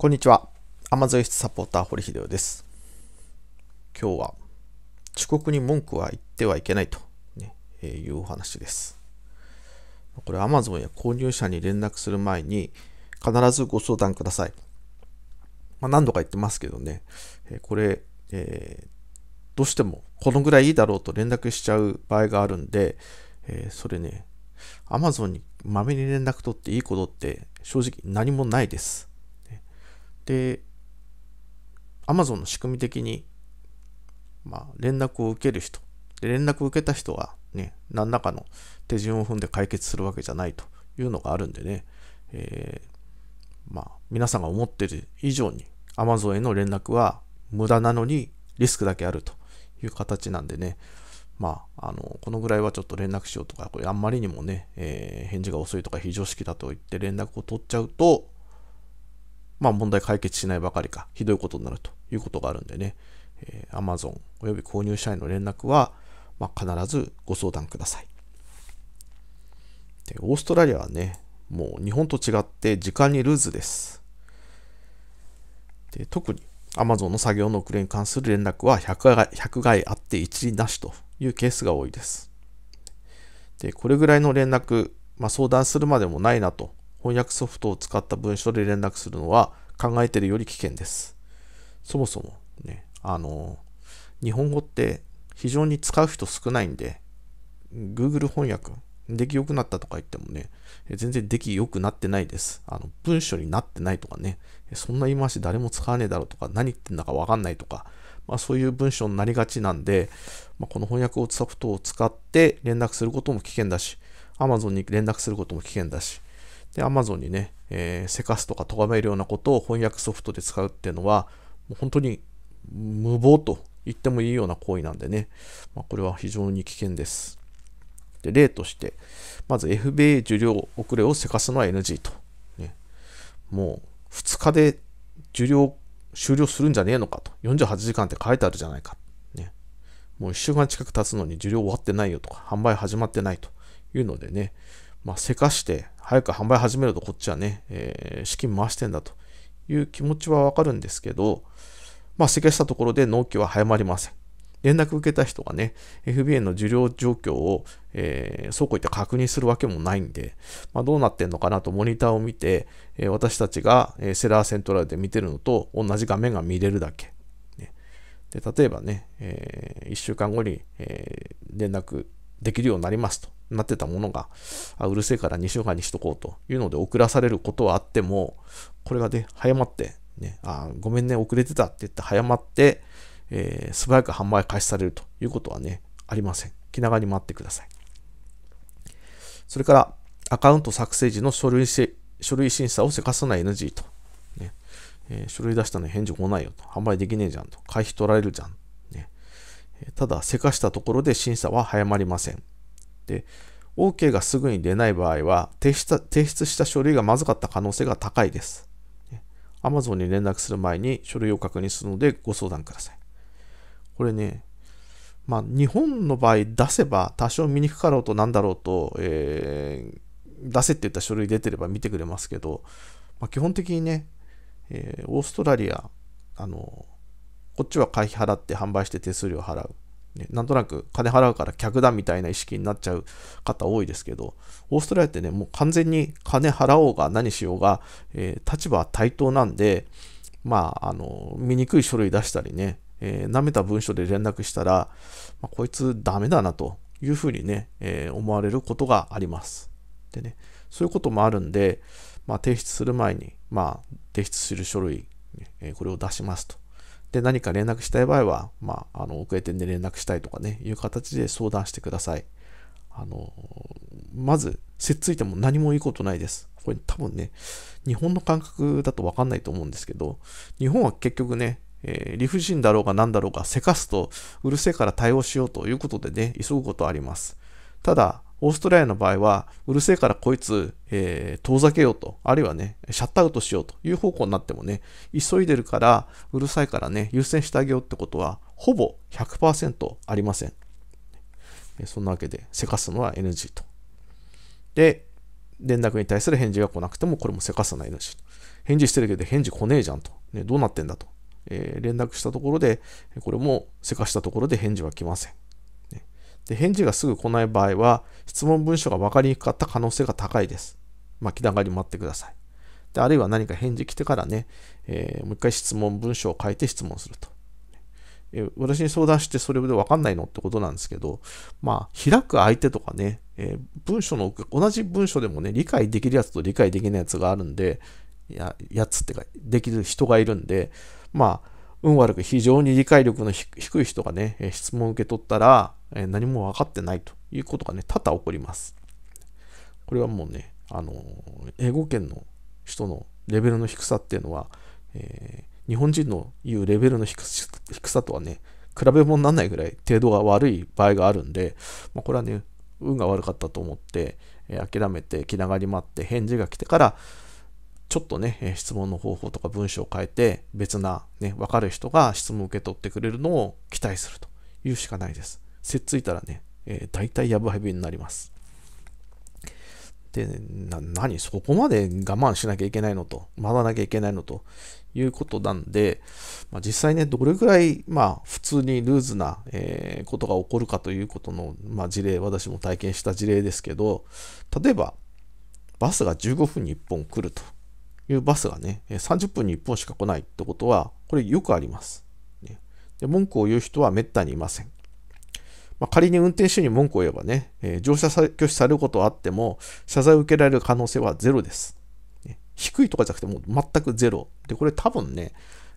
こんにちは。アマゾイスサポーター、堀秀夫です。今日は、遅刻に文句は言ってはいけないと、ねえいうお話です。これ、アマゾンや購入者に連絡する前に、必ずご相談ください。まあ、何度か言ってますけどね、えこれ、えー、どうしても、このぐらいいいだろうと連絡しちゃう場合があるんで、えー、それね、アマゾンにまめに連絡取っていいことって正直何もないです。で、Amazon の仕組み的に、まあ、連絡を受ける人、で連絡を受けた人は、ね、何らかの手順を踏んで解決するわけじゃないというのがあるんでね、えー、まあ、皆さんが思ってる以上に Amazon への連絡は無駄なのにリスクだけあるという形なんでね、まあ、あの、このぐらいはちょっと連絡しようとか、これあんまりにもね、えー、返事が遅いとか非常識だと言って連絡を取っちゃうと、まあ問題解決しないばかりか、ひどいことになるということがあるんでね、えー、Amazon および購入者への連絡は、まあ、必ずご相談ください。で、オーストラリアはね、もう日本と違って時間にルーズです。で特に Amazon の作業の遅れに関する連絡は100回あって一理なしというケースが多いです。で、これぐらいの連絡、まあ、相談するまでもないなと翻訳ソフトを使った文書で連絡するのは考えてるより危険です。そもそもね、あの、日本語って非常に使う人少ないんで、Google 翻訳、出来良くなったとか言ってもね、全然出来良くなってないです。あの、文章になってないとかね、そんな言い回し誰も使わねえだろうとか、何言ってんだかわかんないとか、まあそういう文章になりがちなんで、まあ、この翻訳ソフトを使って連絡することも危険だし、Amazon に連絡することも危険だし、で、Amazon にね、えー、せかすとか咎めるようなことを翻訳ソフトで使うっていうのは、もう本当に無謀と言ってもいいような行為なんでね、まあ、これは非常に危険です。で例として、まず FBA 受領遅れをせかすのは NG と。ね、もう2日で受領終了するんじゃねえのかと。48時間って書いてあるじゃないか。ね、もう1週間近く経つのに受領終わってないよとか、販売始まってないというのでね、まあ、せかして、早く販売始めるとこっちはね、えー、資金回してんだという気持ちはわかるんですけど、まあ、せかしたところで納期は早まりません。連絡受けた人がね、FBA の受領状況を、えー、倉庫行って確認するわけもないんで、まあ、どうなってんのかなとモニターを見て、えー、私たちが、えセラーセントラルで見てるのと同じ画面が見れるだけ。ね、で例えばね、えー、1週間後に、え連絡できるようになりますとなってたものが、あうるせえから2週間にしとこうというので遅らされることはあっても、これがね、早まって、ね、あごめんね、遅れてたって言って早まって、えー、素早く販売開始されるということはね、ありません。気長に待ってください。それから、アカウント作成時の書類書類審査をせかさない NG と。ねえー、書類出したのに返事来ないよと。販売できねえじゃんと。回避取られるじゃんただ、せかしたところで審査は早まりません。で、OK がすぐに出ない場合は提出した書類がまずかった可能性が高いです。Amazon に連絡する前に書類を確認するのでご相談ください。これね、まあ、日本の場合出せば多少見にくかろうとなんだろうと、えー、出せって言った書類出てれば見てくれますけど、まあ、基本的にね、えー、オーストラリア、あの、こっちは会費払って販売して手数料払う。ね、なんとなく金払うから客だみたいな意識になっちゃう方多いですけど、オーストラリアってね、もう完全に金払おうが何しようが、えー、立場は対等なんで、まあ、あの、醜い書類出したりね、えー、舐めた文書で連絡したら、まあ、こいつダメだなというふうにね、えー、思われることがあります。でね、そういうこともあるんで、まあ、提出する前に、まあ、提出する書類、えー、これを出しますと。で、何か連絡したい場合は、まあ、あの遅れて、で連絡したいとかね、いう形で相談してください。あの、まず、せっついても何もいいことないです。これ多分ね、日本の感覚だと分かんないと思うんですけど、日本は結局ね、えー、理不尽だろうが何だろうがせかすとうるせえから対応しようということでね、急ぐことはあります。ただ、オーストラリアの場合は、うるせえからこいつ、えー、遠ざけようと、あるいはね、シャットアウトしようという方向になってもね、急いでるから、うるさいからね、優先してあげようってことは、ほぼ100%ありません。そんなわけで、せかすのは NG と。で、連絡に対する返事が来なくても、これもせかすのは NG と。返事してるけど、返事来ねえじゃんと。ね、どうなってんだと。えー、連絡したところで、これもせかしたところで返事は来ません。で返事がすぐ来ない場合は、質問文書が分かりにくかった可能性が高いです。まあ、気長に待ってください。であるいは何か返事来てからね、えー、もう一回質問文書を書いて質問すると。えー、私に相談してそれで分かんないのってことなんですけど、まあ、開く相手とかね、えー、文書の、同じ文書でもね、理解できるやつと理解できないやつがあるんで、ややつってか、できる人がいるんで、まあ、運悪く非常に理解力の低い人がね、質問を受け取ったら、え何も分かってないということがね、多々起こります。これはもうね、あの、英語圏の人のレベルの低さっていうのは、えー、日本人の言うレベルの低さとはね、比べ物にならないぐらい程度が悪い場合があるんで、まあ、これはね、運が悪かったと思って、えー、諦めて気長に待って返事が来てから、ちょっとね、質問の方法とか文章を変えて、別なね、わかる人が質問を受け取ってくれるのを期待するというしかないです。せっついたらね、えー、大体やぶはぶになります。で、な、何そこまで我慢しなきゃいけないのと、待たなきゃいけないのということなんで、まあ、実際ね、どれぐらい、まあ、普通にルーズな、えー、ことが起こるかということの、まあ、事例、私も体験した事例ですけど、例えば、バスが15分に1本来るというバスがね、30分に1本しか来ないってことは、これよくあります。ね、で文句を言う人はめったにいません。まあ、仮に運転手に文句を言えばね、えー、乗車拒否されることはあっても、謝罪を受けられる可能性はゼロです。ね、低いとかじゃなくて、もう全くゼロ。で、これ多分ね、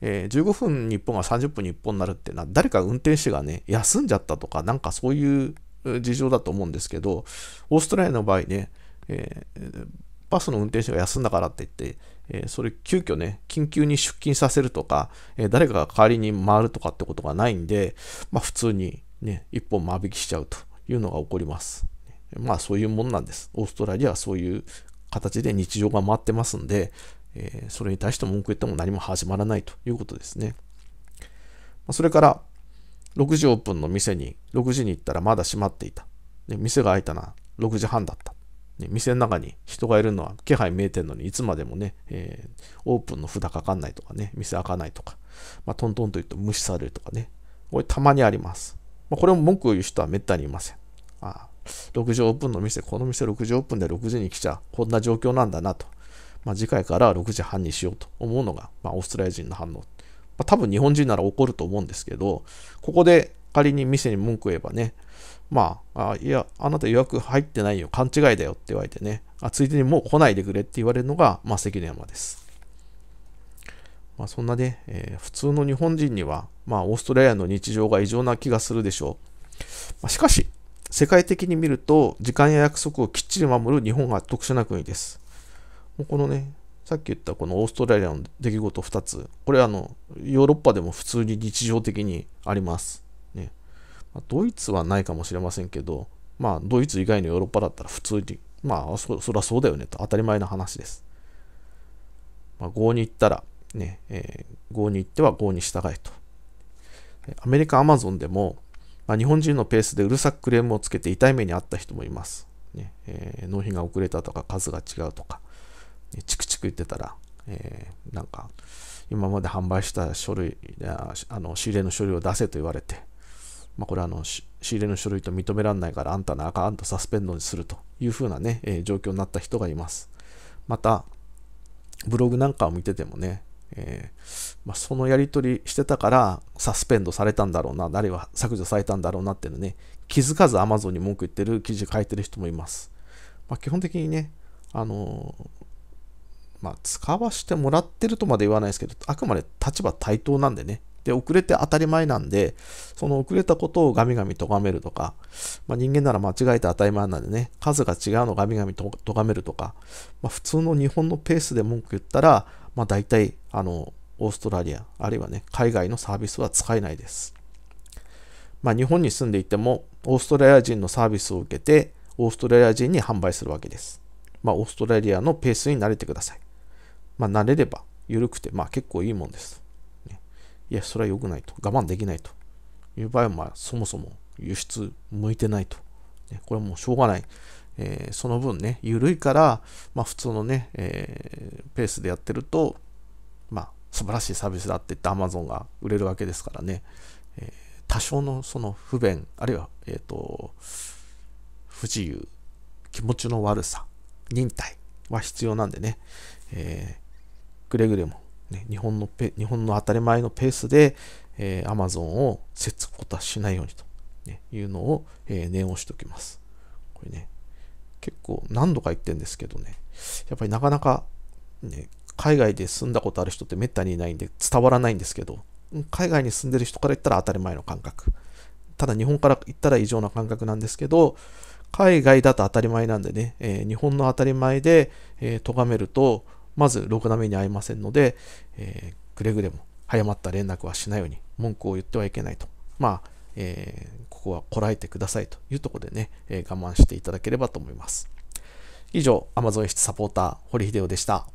えー、15分日本が30分日本になるってのは、誰か運転手がね、休んじゃったとか、なんかそういう事情だと思うんですけど、オーストラリアの場合ね、えー、バスの運転手が休んだからって言って、えー、それ急遽ね、緊急に出勤させるとか、えー、誰かが代わりに回るとかってことがないんで、まあ普通にね、一本間引きしちゃうというのが起こります。まあそういうもんなんです。オーストラリアはそういう形で日常が回ってますんで、えー、それに対して文句言っても何も始まらないということですね。それから、6時オープンの店に、6時に行ったらまだ閉まっていた。で店が開いたな、6時半だった。ね、店の中に人がいるのは気配見えてるのに、いつまでもね、えー、オープンの札かかんないとかね、店開かないとか、まあ、トントンと言うと無視されるとかね、これたまにあります。まあ、これも文句を言う人はめったにいません。ああ6時オープンの店、この店6時オープンで6時に来ちゃこんな状況なんだなと。まあ、次回から6時半にしようと思うのが、まあ、オーストラリア人の反応。まあ、多分日本人なら怒ると思うんですけど、ここで仮に店に文句言えばね、まあ、あいや、あなた予約入ってないよ、勘違いだよって言われてね、あついでにもう来ないでくれって言われるのが、まあ、関根山です。まあ、そんなね、えー、普通の日本人には、まあ、オーストラリアの日常が異常な気がするでしょう。まあ、しかし、世界的に見ると、時間や約束をきっちり守る日本が特殊な国です。もうこのね、さっき言ったこのオーストラリアの出来事2つ、これあの、ヨーロッパでも普通に日常的にあります。ねまドイツはないかもしれませんけど、まあ、ドイツ以外のヨーロッパだったら普通に、まあ、そそりゃそうだよねと当たり前の話です。まあ、に行ったら、ね、えー、郷に行っては郷に従えと。アメリカ・アマゾンでも、まあ、日本人のペースでうるさくクレームをつけて痛い目に遭った人もいます。ねえー、納品が遅れたとか数が違うとか、ね、チクチク言ってたら、えー、なんか今まで販売した書類あの仕入れの書類を出せと言われて、まあ、これはあの仕入れの書類と認められないからあんたのアカウントサスペンドにするというふうなね、えー、状況になった人がいます。またブログなんかを見ててもね、えー、まあ、そのやり取りしてたからサスペンドされたんだろうな、あるいは削除されたんだろうなっていうのね、気づかず Amazon に文句言ってる記事書いてる人もいます。まあ、基本的にね、あのー、まあ、使わせてもらってるとまで言わないですけど、あくまで立場対等なんでね。で、遅れて当たり前なんで、その遅れたことをガミガミ咎めるとか、まあ、人間なら間違えて当たり前なんでね、数が違うのガミガミと咎めるとか、まあ、普通の日本のペースで文句言ったら、まあ、大体あのオーストラリアあるいはね海外のサービスは使えないです、まあ、日本に住んでいてもオーストラリア人のサービスを受けてオーストラリア人に販売するわけです、まあ、オーストラリアのペースに慣れてください、まあ、慣れれば緩くて、まあ、結構いいもんです、ね、いやそれは良くないと我慢できないという場合は、まあ、そもそも輸出向いてないと、ね、これはもうしょうがないえー、その分ね、緩いから、まあ、普通のね、えー、ペースでやってると、まあ、素晴らしいサービスだって言って Amazon が売れるわけですからね、えー、多少のその不便、あるいは、えっ、と、不自由、気持ちの悪さ、忍耐は必要なんでね、えくれぐれも、ね、日本のペ、日本の当たり前のペースで、えー、Amazon を接続ことはしないようにと、ね、いうのを、えー、念をしておきます。これね、結構何度か行ってんですけどね、やっぱりなかなか、ね、海外で住んだことある人ってめったにいないんで伝わらないんですけど、海外に住んでる人から言ったら当たり前の感覚。ただ日本から言ったら異常な感覚なんですけど、海外だと当たり前なんでね、えー、日本の当たり前で、えー、咎めると、まずろくな目に遭いませんので、えー、くれぐれも早まった連絡はしないように文句を言ってはいけないと。まあ、えー、ここはこらえてくださいというところでね、えー、我慢していただければと思います。以上、Amazon 室サポーター、堀秀夫でした。